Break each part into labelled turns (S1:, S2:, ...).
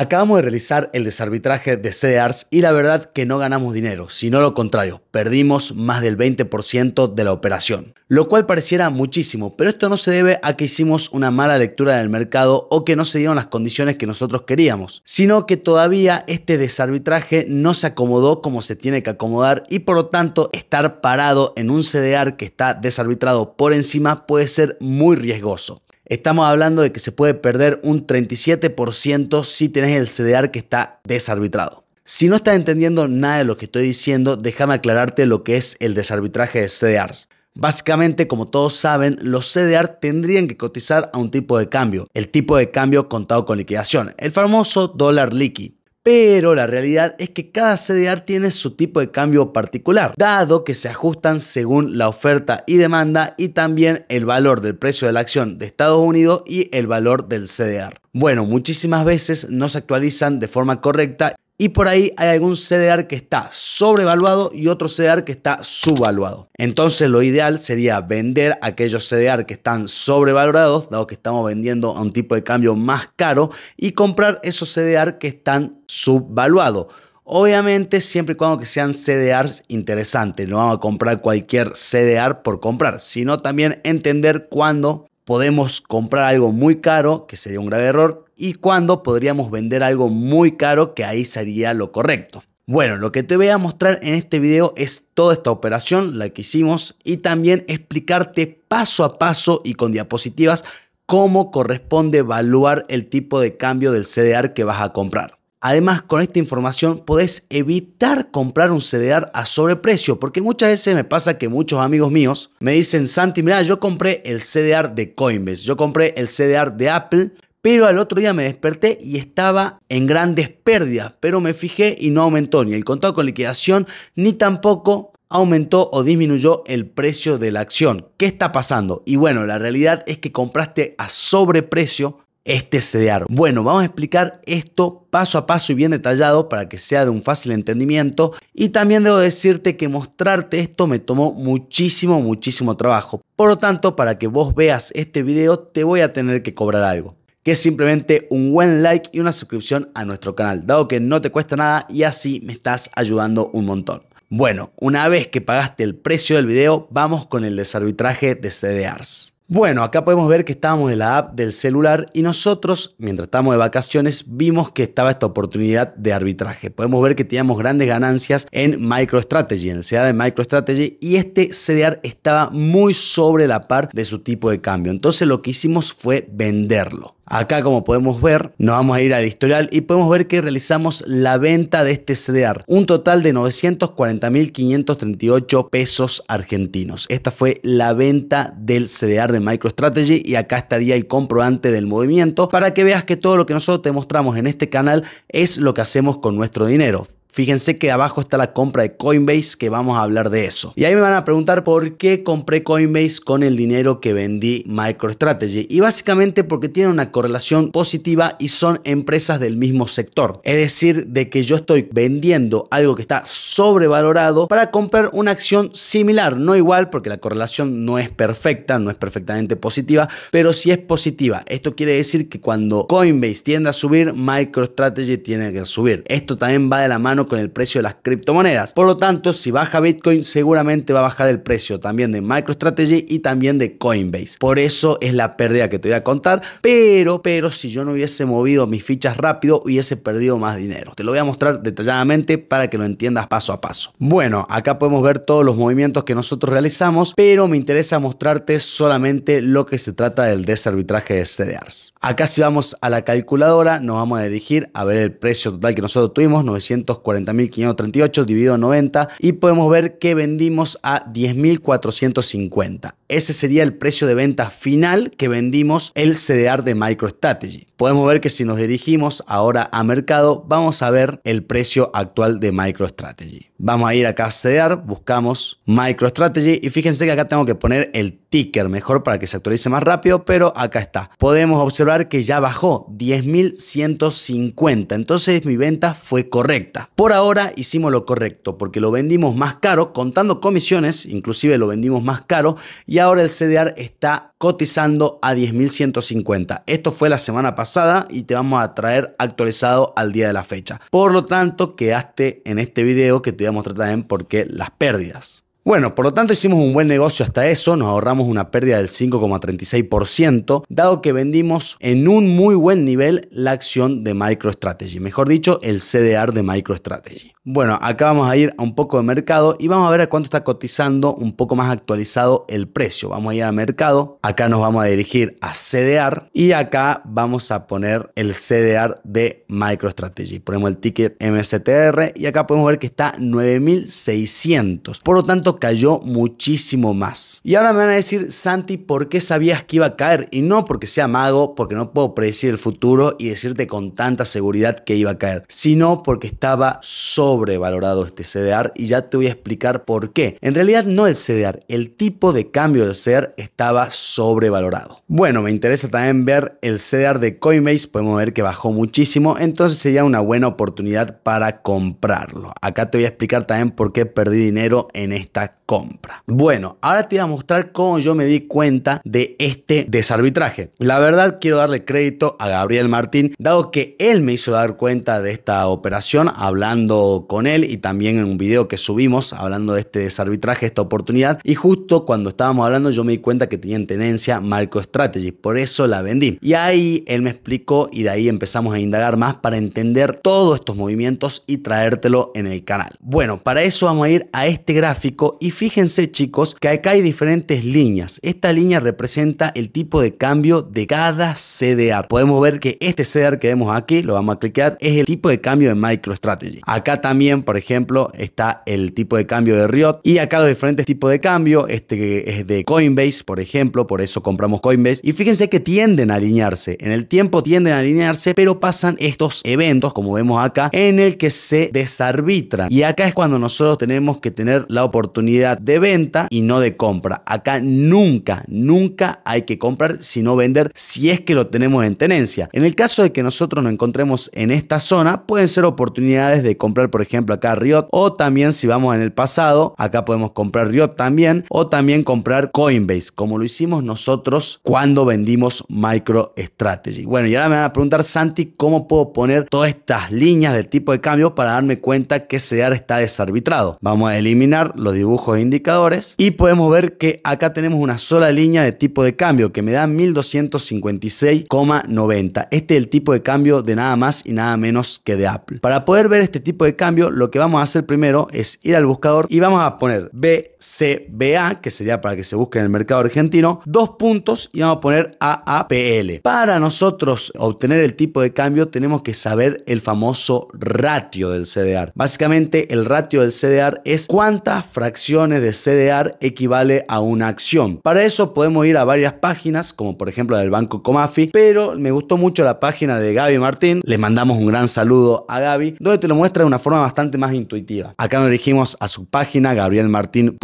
S1: Acabamos de realizar el desarbitraje de CDRs y la verdad que no ganamos dinero, sino lo contrario, perdimos más del 20% de la operación, lo cual pareciera muchísimo, pero esto no se debe a que hicimos una mala lectura del mercado o que no se dieron las condiciones que nosotros queríamos, sino que todavía este desarbitraje no se acomodó como se tiene que acomodar y por lo tanto estar parado en un CDR que está desarbitrado por encima puede ser muy riesgoso. Estamos hablando de que se puede perder un 37% si tenés el CDR que está desarbitrado. Si no estás entendiendo nada de lo que estoy diciendo, déjame aclararte lo que es el desarbitraje de CDRs. Básicamente, como todos saben, los CDR tendrían que cotizar a un tipo de cambio, el tipo de cambio contado con liquidación, el famoso dólar liqui pero la realidad es que cada CDR tiene su tipo de cambio particular, dado que se ajustan según la oferta y demanda y también el valor del precio de la acción de Estados Unidos y el valor del CDR. Bueno, muchísimas veces no se actualizan de forma correcta y por ahí hay algún CDR que está sobrevaluado y otro CDR que está subvaluado. Entonces lo ideal sería vender aquellos CDR que están sobrevalorados, dado que estamos vendiendo a un tipo de cambio más caro, y comprar esos CDR que están subvaluados. Obviamente, siempre y cuando que sean CDRs interesantes, no vamos a comprar cualquier CDR por comprar, sino también entender cuándo podemos comprar algo muy caro, que sería un grave error, y cuándo podríamos vender algo muy caro, que ahí sería lo correcto. Bueno, lo que te voy a mostrar en este video es toda esta operación, la que hicimos, y también explicarte paso a paso y con diapositivas cómo corresponde evaluar el tipo de cambio del CDR que vas a comprar. Además, con esta información podés evitar comprar un CDR a sobreprecio, porque muchas veces me pasa que muchos amigos míos me dicen, Santi, mira, yo compré el CDR de Coinbase, yo compré el CDR de Apple, pero al otro día me desperté y estaba en grandes pérdidas, pero me fijé y no aumentó ni el contado con liquidación, ni tampoco aumentó o disminuyó el precio de la acción. ¿Qué está pasando? Y bueno, la realidad es que compraste a sobreprecio este CDR? Bueno, vamos a explicar esto paso a paso y bien detallado para que sea de un fácil entendimiento. Y también debo decirte que mostrarte esto me tomó muchísimo, muchísimo trabajo. Por lo tanto, para que vos veas este video te voy a tener que cobrar algo que es simplemente un buen like y una suscripción a nuestro canal, dado que no te cuesta nada y así me estás ayudando un montón. Bueno, una vez que pagaste el precio del video, vamos con el desarbitraje de CDRs. Bueno, acá podemos ver que estábamos en la app del celular y nosotros, mientras estábamos de vacaciones, vimos que estaba esta oportunidad de arbitraje. Podemos ver que teníamos grandes ganancias en MicroStrategy, en el CDR de MicroStrategy, y este CDR estaba muy sobre la par de su tipo de cambio. Entonces lo que hicimos fue venderlo. Acá, como podemos ver, nos vamos a ir al historial y podemos ver que realizamos la venta de este CDR, un total de 940.538 pesos argentinos. Esta fue la venta del CDR de MicroStrategy y acá estaría el comprobante del movimiento para que veas que todo lo que nosotros te mostramos en este canal es lo que hacemos con nuestro dinero. Fíjense que abajo está la compra de Coinbase, que vamos a hablar de eso. Y ahí me van a preguntar por qué compré Coinbase con el dinero que vendí MicroStrategy. Y básicamente porque tiene una correlación positiva y son empresas del mismo sector. Es decir, de que yo estoy vendiendo algo que está sobrevalorado para comprar una acción similar. No igual, porque la correlación no es perfecta, no es perfectamente positiva, pero sí es positiva. Esto quiere decir que cuando Coinbase tiende a subir, MicroStrategy tiene que subir. Esto también va de la mano con el precio de las criptomonedas. Por lo tanto, si baja Bitcoin, seguramente va a bajar el precio también de MicroStrategy y también de Coinbase. Por eso es la pérdida que te voy a contar. Pero, pero si yo no hubiese movido mis fichas rápido, hubiese perdido más dinero. Te lo voy a mostrar detalladamente para que lo entiendas paso a paso. Bueno, acá podemos ver todos los movimientos que nosotros realizamos, pero me interesa mostrarte solamente lo que se trata del desarbitraje de CDRs. Acá si vamos a la calculadora, nos vamos a dirigir a ver el precio total que nosotros tuvimos, 940 40.538 dividido 90 y podemos ver que vendimos a 10.450. Ese sería el precio de venta final que vendimos el CDR de MicroStrategy. Podemos ver que si nos dirigimos ahora a mercado, vamos a ver el precio actual de MicroStrategy. Vamos a ir acá a CDR, buscamos MicroStrategy y fíjense que acá tengo que poner el ticker, mejor para que se actualice más rápido, pero acá está. Podemos observar que ya bajó 10.150, entonces mi venta fue correcta. Por ahora hicimos lo correcto, porque lo vendimos más caro, contando comisiones, inclusive lo vendimos más caro, y ahora el CDR está cotizando a 10.150. Esto fue la semana pasada y te vamos a traer actualizado al día de la fecha. Por lo tanto, quedaste en este video que te voy a mostrar también por qué las pérdidas. Bueno, por lo tanto hicimos un buen negocio hasta eso, nos ahorramos una pérdida del 5,36%, dado que vendimos en un muy buen nivel la acción de MicroStrategy, mejor dicho, el CDR de MicroStrategy. Bueno, acá vamos a ir a un poco de mercado y vamos a ver a cuánto está cotizando un poco más actualizado el precio. Vamos a ir al mercado, acá nos vamos a dirigir a CDR y acá vamos a poner el CDR de MicroStrategy. Ponemos el ticket MSTR y acá podemos ver que está 9.600. Por lo tanto, cayó muchísimo más. Y ahora me van a decir, Santi, ¿por qué sabías que iba a caer? Y no porque sea mago, porque no puedo predecir el futuro y decirte con tanta seguridad que iba a caer, sino porque estaba sobrevalorado este CDR y ya te voy a explicar por qué. En realidad no el CDR, el tipo de cambio del CDR estaba sobrevalorado. Bueno, me interesa también ver el CDR de Coinbase, podemos ver que bajó muchísimo, entonces sería una buena oportunidad para comprarlo. Acá te voy a explicar también por qué perdí dinero en esta compra. Bueno, ahora te voy a mostrar cómo yo me di cuenta de este desarbitraje. La verdad quiero darle crédito a Gabriel Martín, dado que él me hizo dar cuenta de esta operación hablando con él y también en un video que subimos hablando de este desarbitraje, esta oportunidad. Y justo cuando estábamos hablando yo me di cuenta que tenía tenencia Marco Strategy, por eso la vendí. Y ahí él me explicó y de ahí empezamos a indagar más para entender todos estos movimientos y traértelo en el canal. Bueno, para eso vamos a ir a este gráfico y fíjense chicos que acá hay diferentes líneas. Esta línea representa el tipo de cambio de cada CDA Podemos ver que este CDR que vemos aquí, lo vamos a clicar, es el tipo de cambio de MicroStrategy. Acá también, por ejemplo, está el tipo de cambio de Riot y acá los diferentes tipos de cambio. Este es de Coinbase, por ejemplo, por eso compramos Coinbase. Y fíjense que tienden a alinearse. En el tiempo tienden a alinearse, pero pasan estos eventos, como vemos acá, en el que se desarbitran. Y acá es cuando nosotros tenemos que tener la oportunidad de venta y no de compra. Acá nunca, nunca hay que comprar, sino vender si es que lo tenemos en tenencia. En el caso de que nosotros nos encontremos en esta zona, pueden ser oportunidades de comprar, por ejemplo, acá Riot o también si vamos en el pasado, acá podemos comprar Riot también o también comprar Coinbase, como lo hicimos nosotros cuando vendimos MicroStrategy. Bueno, y ahora me van a preguntar, Santi, ¿cómo puedo poner todas estas líneas del tipo de cambio para darme cuenta que ese está desarbitrado? Vamos a eliminar los dibujos dibujos de indicadores y podemos ver que acá tenemos una sola línea de tipo de cambio que me da 1256,90. Este es el tipo de cambio de nada más y nada menos que de Apple. Para poder ver este tipo de cambio, lo que vamos a hacer primero es ir al buscador y vamos a poner BCBA, que sería para que se busque en el mercado argentino, dos puntos y vamos a poner AAPL. Para nosotros obtener el tipo de cambio tenemos que saber el famoso ratio del CDR. Básicamente el ratio del CDR es cuántas fracciones acciones de CDR equivale a una acción. Para eso podemos ir a varias páginas, como por ejemplo la del Banco Comafi, pero me gustó mucho la página de Gaby Martín. Le mandamos un gran saludo a Gaby, donde te lo muestra de una forma bastante más intuitiva. Acá nos dirigimos a su página gabrielmartin.yt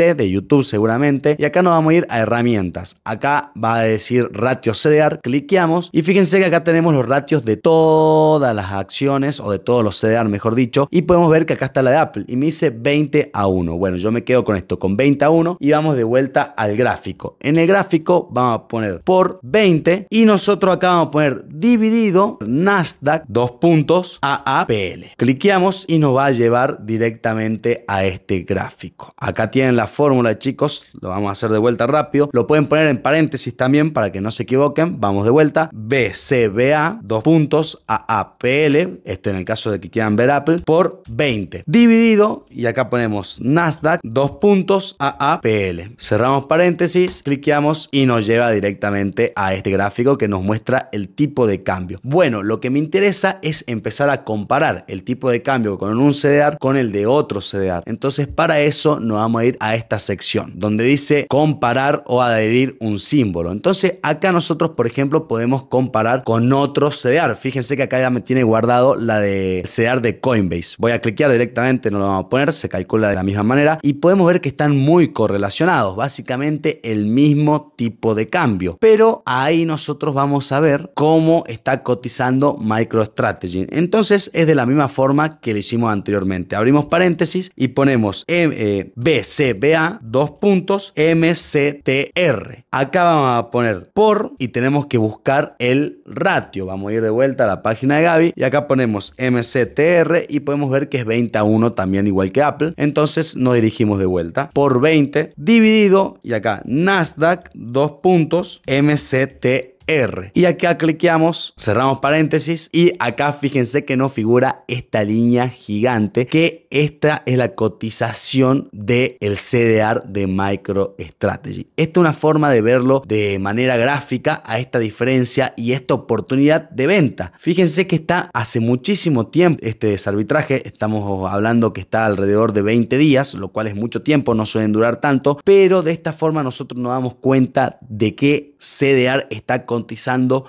S1: de YouTube seguramente, y acá nos vamos a ir a herramientas. Acá va a decir ratio CDR, cliqueamos y fíjense que acá tenemos los ratios de todas las acciones o de todos los CDR, mejor dicho, y podemos ver que acá está la de Apple y me dice 20 a bueno, yo me quedo con esto, con 20 a 1 y vamos de vuelta al gráfico. En el gráfico vamos a poner por 20 y nosotros acá vamos a poner dividido Nasdaq, 2 puntos, a APL. Cliqueamos y nos va a llevar directamente a este gráfico. Acá tienen la fórmula, chicos. Lo vamos a hacer de vuelta rápido. Lo pueden poner en paréntesis también para que no se equivoquen. Vamos de vuelta. BCBA, 2 puntos, a APL. Esto en el caso de que quieran ver Apple, por 20. Dividido, y acá ponemos Nasdaq, dos puntos AAPL. Cerramos paréntesis, cliqueamos y nos lleva directamente a este gráfico que nos muestra el tipo de cambio. Bueno, lo que me interesa es empezar a comparar el tipo de cambio con un CDR con el de otro CDR. Entonces, para eso nos vamos a ir a esta sección donde dice comparar o adherir un símbolo. Entonces, acá nosotros, por ejemplo, podemos comparar con otro CDR. Fíjense que acá ya me tiene guardado la de CDR de Coinbase. Voy a cliquear directamente, no lo vamos a poner, se calcula de la misma manera y podemos ver que están muy correlacionados, básicamente el mismo tipo de cambio. Pero ahí nosotros vamos a ver cómo está cotizando MicroStrategy. Entonces es de la misma forma que lo hicimos anteriormente. Abrimos paréntesis y ponemos eh, BCBA, dos puntos, MCTR. Acá vamos a poner por y tenemos que buscar el ratio. Vamos a ir de vuelta a la página de Gaby y acá ponemos MCTR y podemos ver que es 20 a 1 también igual que Apple. Entonces entonces nos dirigimos de vuelta por 20 dividido, y acá Nasdaq, 2 puntos, MCT y acá cliqueamos, cerramos paréntesis y acá fíjense que no figura esta línea gigante que esta es la cotización del CDR de MicroStrategy. Esta es una forma de verlo de manera gráfica a esta diferencia y esta oportunidad de venta. Fíjense que está hace muchísimo tiempo este desarbitraje, estamos hablando que está alrededor de 20 días, lo cual es mucho tiempo, no suelen durar tanto, pero de esta forma nosotros nos damos cuenta de que CDR está cotizando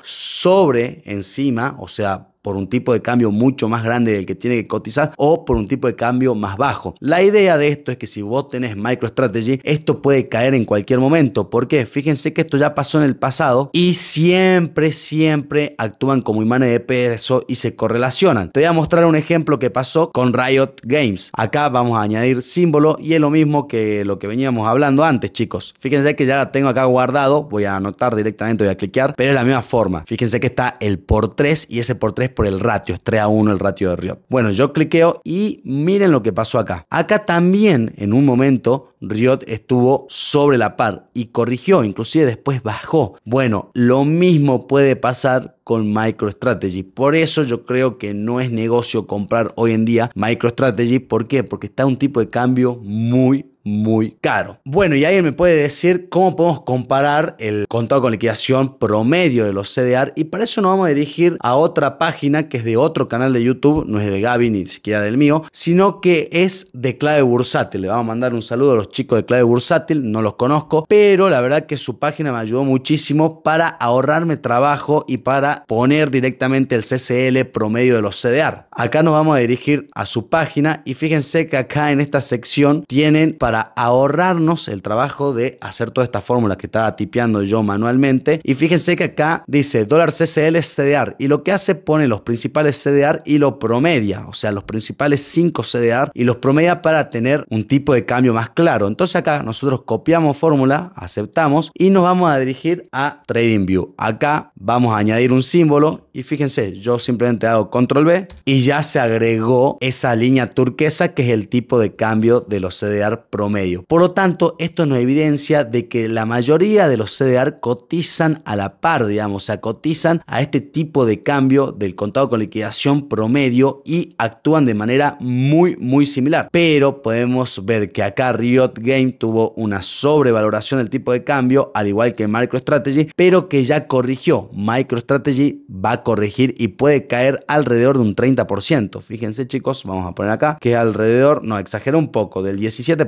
S1: sobre, encima, o sea, por un tipo de cambio mucho más grande del que tiene que cotizar o por un tipo de cambio más bajo. La idea de esto es que si vos tenés MicroStrategy, esto puede caer en cualquier momento. ¿Por qué? Fíjense que esto ya pasó en el pasado y siempre, siempre actúan como imanes de peso y se correlacionan. Te voy a mostrar un ejemplo que pasó con Riot Games. Acá vamos a añadir símbolo y es lo mismo que lo que veníamos hablando antes, chicos. Fíjense que ya la tengo acá guardado. Voy a anotar directamente, voy a cliquear, pero es la misma forma. Fíjense que está el por 3 y ese por 3 por el ratio, es 3 a 1 el ratio de Riot. Bueno, yo cliqueo y miren lo que pasó acá. Acá también en un momento Riot estuvo sobre la par y corrigió, inclusive después bajó. Bueno, lo mismo puede pasar con MicroStrategy. Por eso yo creo que no es negocio comprar hoy en día MicroStrategy. ¿Por qué? Porque está un tipo de cambio muy, muy caro. Bueno, y alguien me puede decir cómo podemos comparar el contado con liquidación promedio de los CDR y para eso nos vamos a dirigir a otra página que es de otro canal de YouTube, no es de Gaby ni siquiera del mío, sino que es de Clave Bursátil. Le vamos a mandar un saludo a los chicos de Clave Bursátil, no los conozco, pero la verdad que su página me ayudó muchísimo para ahorrarme trabajo y para poner directamente el CCL promedio de los CDR. Acá nos vamos a dirigir a su página y fíjense que acá en esta sección tienen para ahorrarnos el trabajo de hacer toda esta fórmula que estaba tipeando yo manualmente. Y fíjense que acá dice dólar CCL CDR y lo que hace pone los principales CDR y lo promedia, o sea, los principales 5 CDR y los promedia para tener un tipo de cambio más claro. Entonces acá nosotros copiamos fórmula, aceptamos y nos vamos a dirigir a TradingView. Acá vamos a añadir un símbolo y fíjense, yo simplemente hago control B y ya se agregó esa línea turquesa que es el tipo de cambio de los CDR promedio. Por lo tanto, esto nos evidencia de que la mayoría de los CDR cotizan a la par, digamos, o sea, cotizan a este tipo de cambio del contado con liquidación promedio y actúan de manera muy, muy similar. Pero podemos ver que acá Riot Game tuvo una sobrevaloración del tipo de cambio, al igual que MicroStrategy, pero que ya corrigió. MicroStrategy va a corregir y puede caer alrededor de un 30%. Fíjense chicos, vamos a poner acá que alrededor, no, exagero un poco, del 17%,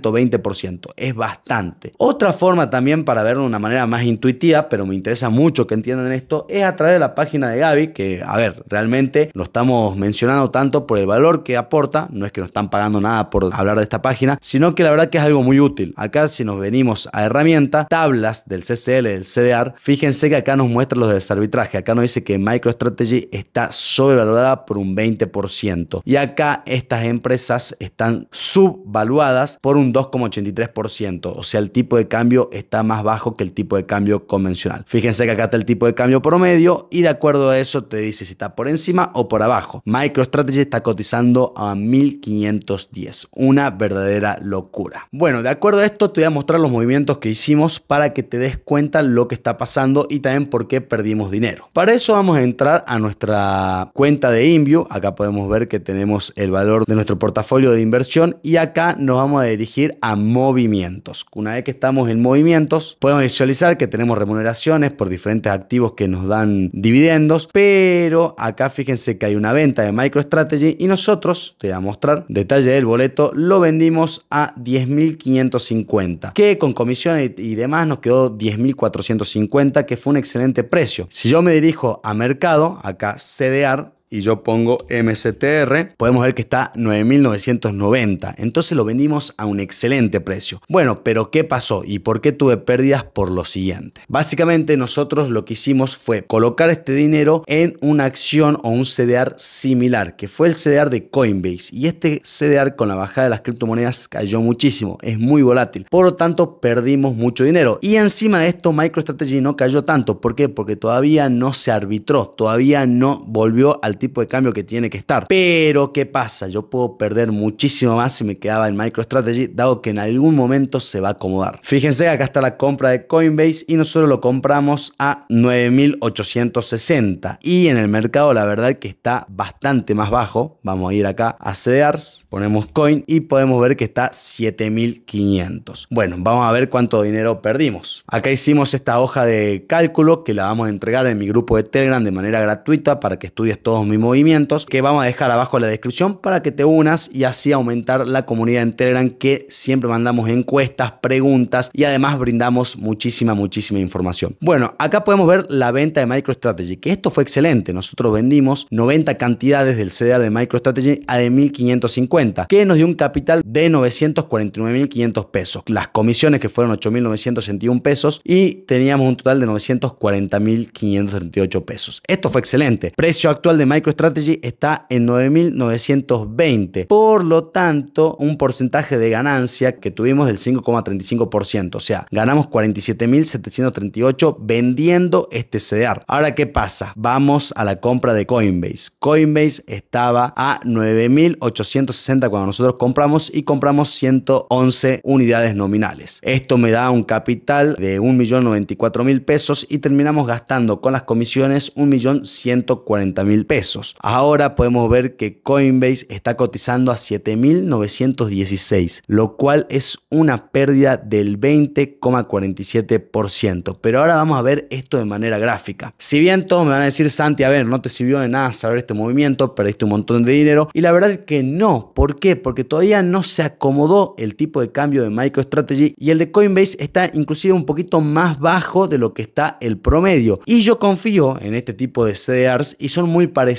S1: 20%. Es bastante. Otra forma también para verlo de una manera más intuitiva, pero me interesa mucho que entiendan esto, es a través de la página de Gaby, que a ver, realmente lo estamos mencionando tanto por el valor que aporta, no es que nos están pagando nada por hablar de esta página, sino que la verdad que es algo muy útil. Acá si nos venimos a herramienta, tablas del CCL, del CDR, fíjense que acá nos muestra los desarbitrajes Acá nos dice que MicroStrategy está sobrevalorada por un 20%. Y acá estas empresas están subvaluadas por un 2,83%. O sea, el tipo de cambio está más bajo que el tipo de cambio convencional. Fíjense que acá está el tipo de cambio promedio y de acuerdo a eso te dice si está por encima o por abajo. MicroStrategy está cotizando a 1510. Una verdadera locura. Bueno, de acuerdo a esto te voy a mostrar los movimientos que hicimos para que te des cuenta lo que está pasando y también por qué perdimos dinero. Para eso vamos a entrar a nuestra cuenta de Invio. Acá podemos ver que tenemos el valor de nuestro portafolio de inversión y acá nos vamos a dirigir a movimientos. Una vez que estamos en movimientos, podemos visualizar que tenemos remuneraciones por diferentes activos que nos dan dividendos, pero acá fíjense que hay una venta de MicroStrategy y nosotros, te voy a mostrar detalle del boleto, lo vendimos a 10.550, que con comisiones y demás nos quedó 10.450, que fue un excelente precio. Si yo yo me dirijo a mercado, acá CDR, y yo pongo MCTR, podemos ver que está 9.990. Entonces lo vendimos a un excelente precio. Bueno, pero ¿qué pasó y por qué tuve pérdidas? Por lo siguiente. Básicamente nosotros lo que hicimos fue colocar este dinero en una acción o un CDR similar, que fue el CDR de Coinbase. Y este CDR con la bajada de las criptomonedas cayó muchísimo, es muy volátil. Por lo tanto, perdimos mucho dinero. Y encima de esto, MicroStrategy no cayó tanto. ¿Por qué? Porque todavía no se arbitró, todavía no volvió al tipo de cambio que tiene que estar. Pero, ¿qué pasa? Yo puedo perder muchísimo más si me quedaba en MicroStrategy, dado que en algún momento se va a acomodar. Fíjense, acá está la compra de Coinbase y nosotros lo compramos a 9.860. Y en el mercado, la verdad que está bastante más bajo. Vamos a ir acá a CDRs, ponemos Coin y podemos ver que está 7.500. Bueno, vamos a ver cuánto dinero perdimos. Acá hicimos esta hoja de cálculo que la vamos a entregar en mi grupo de Telegram de manera gratuita para que estudies todos mis movimientos que vamos a dejar abajo en la descripción para que te unas y así aumentar la comunidad en Telegram que siempre mandamos encuestas, preguntas y además brindamos muchísima, muchísima información. Bueno, acá podemos ver la venta de MicroStrategy, que esto fue excelente. Nosotros vendimos 90 cantidades del CDR de MicroStrategy a de 1.550, que nos dio un capital de 949.500 pesos. Las comisiones que fueron 8.961 pesos y teníamos un total de 940.538 pesos. Esto fue excelente. Precio actual de MicroStrategy MicroStrategy está en 9.920. Por lo tanto, un porcentaje de ganancia que tuvimos del 5,35%. O sea, ganamos 47.738 vendiendo este CDR. Ahora, ¿qué pasa? Vamos a la compra de Coinbase. Coinbase estaba a 9.860 cuando nosotros compramos y compramos 111 unidades nominales. Esto me da un capital de 1.094.000 pesos y terminamos gastando con las comisiones 1.140.000 pesos. Ahora podemos ver que Coinbase está cotizando a 7.916, lo cual es una pérdida del 20,47%. Pero ahora vamos a ver esto de manera gráfica. Si bien todos me van a decir, Santi, a ver, no te sirvió de nada saber este movimiento, perdiste un montón de dinero. Y la verdad es que no. ¿Por qué? Porque todavía no se acomodó el tipo de cambio de MicroStrategy y el de Coinbase está inclusive un poquito más bajo de lo que está el promedio. Y yo confío en este tipo de CDRs y son muy parecidos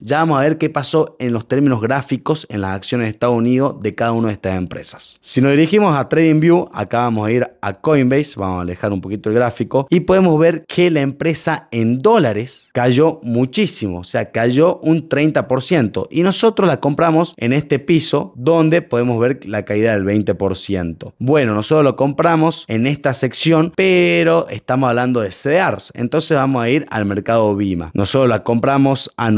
S1: ya vamos a ver qué pasó en los términos gráficos en las acciones de Estados Unidos de cada una de estas empresas. Si nos dirigimos a TradingView, acá vamos a ir a Coinbase, vamos a alejar un poquito el gráfico y podemos ver que la empresa en dólares cayó muchísimo, o sea, cayó un 30% y nosotros la compramos en este piso donde podemos ver la caída del 20%. Bueno, nosotros lo compramos en esta sección, pero estamos hablando de CDRs, entonces vamos a ir al mercado Vima. Nosotros la compramos a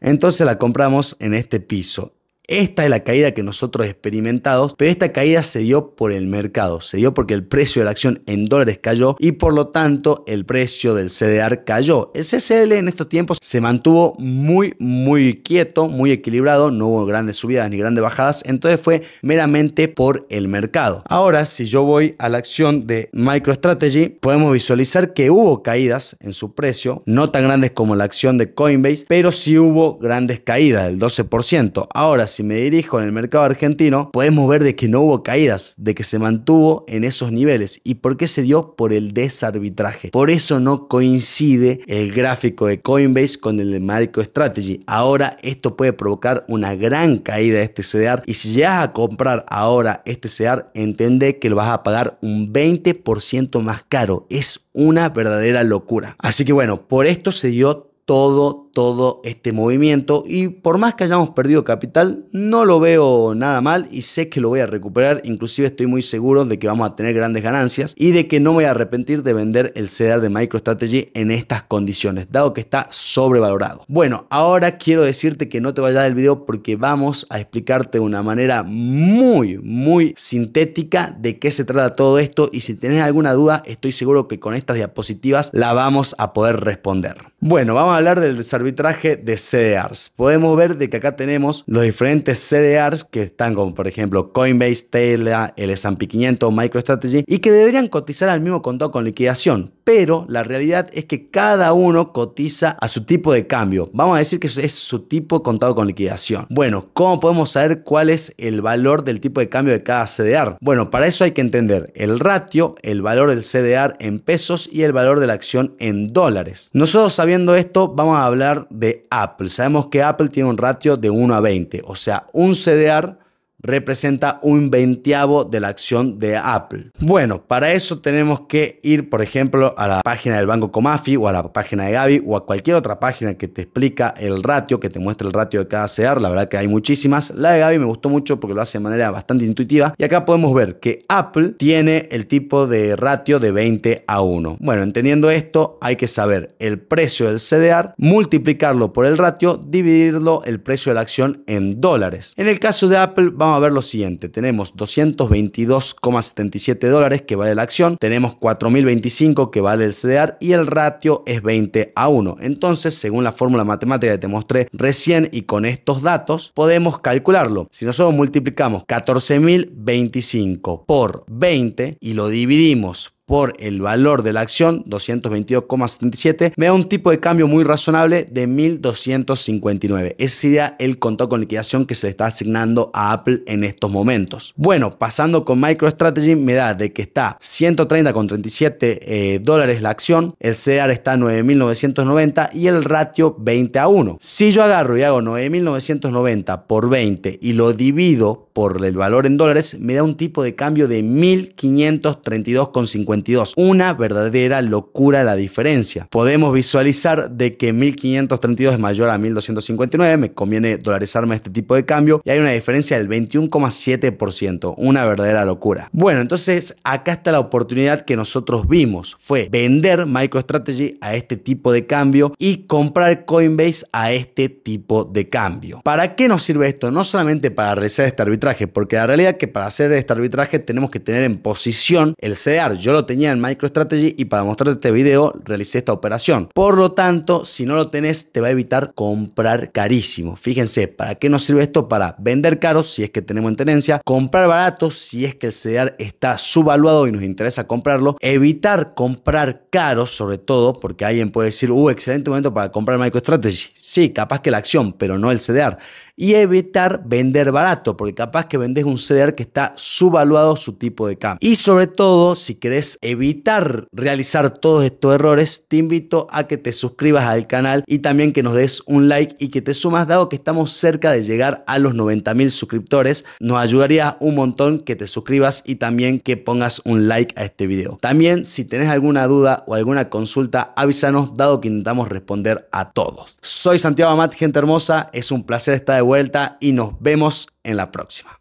S1: entonces la compramos en este piso. Esta es la caída que nosotros experimentamos pero esta caída se dio por el mercado, se dio porque el precio de la acción en dólares cayó y por lo tanto el precio del CDR cayó. El CCL en estos tiempos se mantuvo muy, muy quieto, muy equilibrado, no hubo grandes subidas ni grandes bajadas, entonces fue meramente por el mercado. Ahora, si yo voy a la acción de MicroStrategy, podemos visualizar que hubo caídas en su precio, no tan grandes como la acción de Coinbase, pero sí hubo grandes caídas, el 12%. Ahora, si me dirijo en el mercado argentino, podemos ver de que no hubo caídas, de que se mantuvo en esos niveles. ¿Y por qué se dio? Por el desarbitraje. Por eso no coincide el gráfico de Coinbase con el de Marco Strategy. Ahora esto puede provocar una gran caída de este CDR y si llegas a comprar ahora este CDR, entiende que lo vas a pagar un 20% más caro. Es una verdadera locura. Así que bueno, por esto se dio todo, todo este movimiento. Y por más que hayamos perdido capital, no lo veo nada mal y sé que lo voy a recuperar. Inclusive estoy muy seguro de que vamos a tener grandes ganancias y de que no voy a arrepentir de vender el CDR de MicroStrategy en estas condiciones, dado que está sobrevalorado. Bueno, ahora quiero decirte que no te vayas del video porque vamos a explicarte de una manera muy, muy sintética de qué se trata todo esto y si tienes alguna duda, estoy seguro que con estas diapositivas la vamos a poder responder. Bueno, vamos a hablar del desarbitraje de CDRs. Podemos ver de que acá tenemos los diferentes CDRs que están como por ejemplo Coinbase, Taylor, el S&P 500, MicroStrategy y que deberían cotizar al mismo contado con liquidación. Pero la realidad es que cada uno cotiza a su tipo de cambio. Vamos a decir que es su tipo contado con liquidación. Bueno, ¿cómo podemos saber cuál es el valor del tipo de cambio de cada CDR? Bueno, para eso hay que entender el ratio, el valor del CDR en pesos y el valor de la acción en dólares. Nosotros sabiendo esto vamos a hablar de Apple. Sabemos que Apple tiene un ratio de 1 a 20, o sea, un CDR representa un veintiavo de la acción de Apple. Bueno, para eso tenemos que ir, por ejemplo, a la página del Banco Comafi o a la página de Gaby o a cualquier otra página que te explica el ratio, que te muestra el ratio de cada CDR. La verdad que hay muchísimas. La de Gaby me gustó mucho porque lo hace de manera bastante intuitiva. Y acá podemos ver que Apple tiene el tipo de ratio de 20 a 1. Bueno, entendiendo esto, hay que saber el precio del CDR, multiplicarlo por el ratio, dividirlo el precio de la acción en dólares. En el caso de Apple, vamos vamos a ver lo siguiente. Tenemos 222,77 dólares que vale la acción, tenemos 4.025 que vale el CDR y el ratio es 20 a 1. Entonces, según la fórmula matemática que te mostré recién y con estos datos, podemos calcularlo. Si nosotros multiplicamos 14.025 por 20 y lo dividimos por por el valor de la acción, 222,77, me da un tipo de cambio muy razonable de 1.259. Ese sería el contado con liquidación que se le está asignando a Apple en estos momentos. Bueno, pasando con MicroStrategy, me da de que está 130,37 eh, dólares la acción, el CDR está 9.990 y el ratio 20 a 1. Si yo agarro y hago 9.990 por 20 y lo divido por el valor en dólares, me da un tipo de cambio de 1532,52. Una verdadera locura la diferencia. Podemos visualizar de que 1532 es mayor a 1259, me conviene dolarizarme este tipo de cambio y hay una diferencia del 21,7%, una verdadera locura. Bueno, entonces acá está la oportunidad que nosotros vimos, fue vender MicroStrategy a este tipo de cambio y comprar Coinbase a este tipo de cambio. ¿Para qué nos sirve esto? No solamente para realizar este arbitraje, porque la realidad es que para hacer este arbitraje tenemos que tener en posición el CDR. Yo lo tenía en MicroStrategy y para mostrarte este video realicé esta operación. Por lo tanto, si no lo tenés, te va a evitar comprar carísimo. Fíjense, ¿para qué nos sirve esto? Para vender caros, si es que tenemos en tenencia, comprar barato si es que el CDR está subvaluado y nos interesa comprarlo, evitar comprar caros, sobre todo, porque alguien puede decir, uh, excelente momento para comprar MicroStrategy. Sí, capaz que la acción, pero no el CDR y evitar vender barato, porque capaz que vendes un CDR que está subvaluado su tipo de cambio. Y sobre todo, si querés evitar realizar todos estos errores, te invito a que te suscribas al canal y también que nos des un like y que te sumas, dado que estamos cerca de llegar a los 90 mil suscriptores. Nos ayudaría un montón que te suscribas y también que pongas un like a este video. También, si tenés alguna duda o alguna consulta, avísanos, dado que intentamos responder a todos. Soy Santiago Amat, gente hermosa. Es un placer estar de vuelta y nos vemos en la próxima.